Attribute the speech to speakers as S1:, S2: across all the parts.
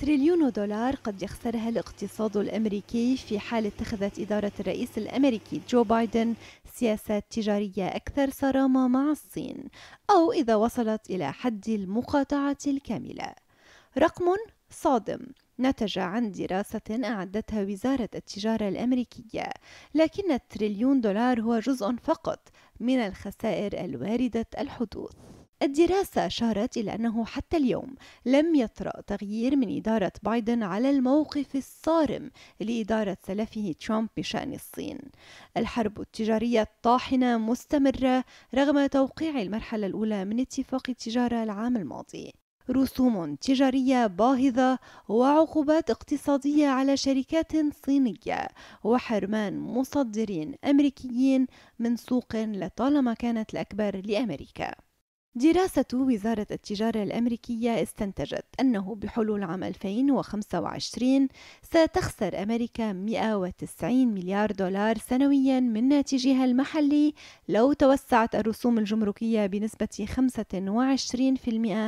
S1: تريليون دولار قد يخسرها الاقتصاد الامريكي في حال اتخذت اداره الرئيس الامريكي جو بايدن سياسات تجاريه اكثر صرامه مع الصين او اذا وصلت الى حد المقاطعه الكامله رقم صادم نتج عن دراسة أعدتها وزارة التجارة الأمريكية، لكن التريليون دولار هو جزء فقط من الخسائر الواردة الحدوث. الدراسة أشارت إلى أنه حتى اليوم لم يطرأ تغيير من إدارة بايدن على الموقف الصارم لإدارة سلفه ترامب بشأن الصين. الحرب التجارية الطاحنة مستمرة رغم توقيع المرحلة الأولى من اتفاق التجارة العام الماضي. رسوم تجارية باهظة وعقوبات اقتصادية على شركات صينية وحرمان مصدرين أمريكيين من سوق لطالما كانت الأكبر لأمريكا. دراسة وزارة التجارة الأمريكية استنتجت أنه بحلول عام 2025 ستخسر أمريكا 190 مليار دولار سنويا من ناتجها المحلي لو توسعت الرسوم الجمركية بنسبة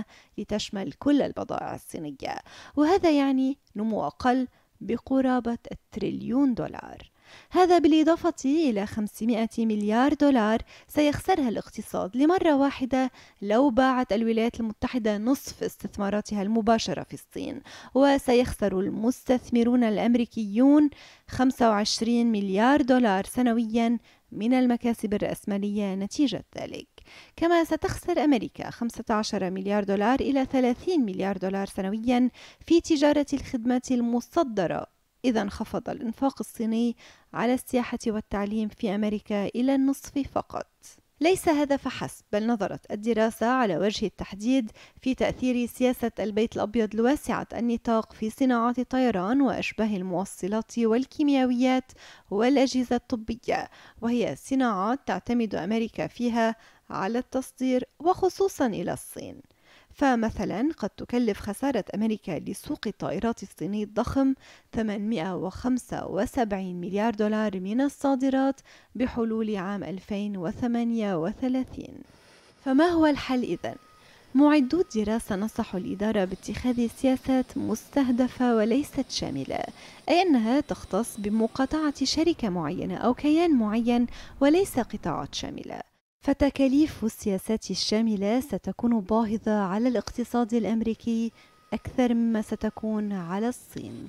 S1: 25% لتشمل كل البضائع الصينية وهذا يعني نمو أقل بقرابة التريليون دولار هذا بالإضافة إلى 500 مليار دولار سيخسرها الاقتصاد لمرة واحدة لو باعت الولايات المتحدة نصف استثماراتها المباشرة في الصين وسيخسر المستثمرون الأمريكيون 25 مليار دولار سنويا من المكاسب الرأسمالية نتيجة ذلك كما ستخسر أمريكا 15 مليار دولار إلى 30 مليار دولار سنويا في تجارة الخدمات المصدرة إذا انخفض الإنفاق الصيني على السياحة والتعليم في أمريكا إلى النصف فقط. ليس هذا فحسب بل نظرت الدراسة على وجه التحديد في تأثير سياسة البيت الأبيض الواسعة النطاق في صناعة الطيران وأشباه الموصلات والكيميائيات والأجهزة الطبية وهي صناعات تعتمد أمريكا فيها على التصدير وخصوصا إلى الصين فمثلا قد تكلف خسارة أمريكا لسوق الطائرات الصيني الضخم 875 مليار دولار من الصادرات بحلول عام 2038 فما هو الحل إذن؟ معدو الدراسة نصحوا الإدارة باتخاذ سياسات مستهدفة وليست شاملة، أي أنها تختص بمقاطعة شركة معينة أو كيان معين وليس قطاعات شاملة. فتكاليف السياسات الشاملة ستكون باهظة على الاقتصاد الأمريكي أكثر مما ستكون على الصين